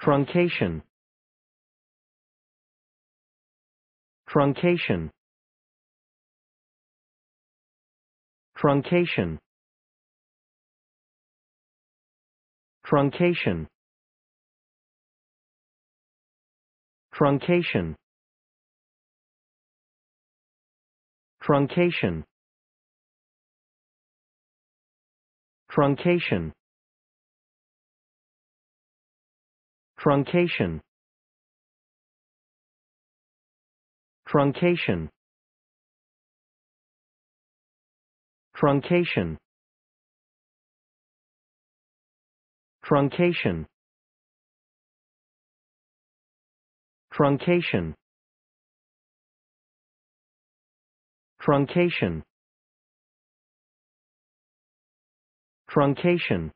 Truncation Truncation Truncation Truncation Truncation Truncation Truncation Truncation Truncation Truncation Truncation Truncation Truncation Truncation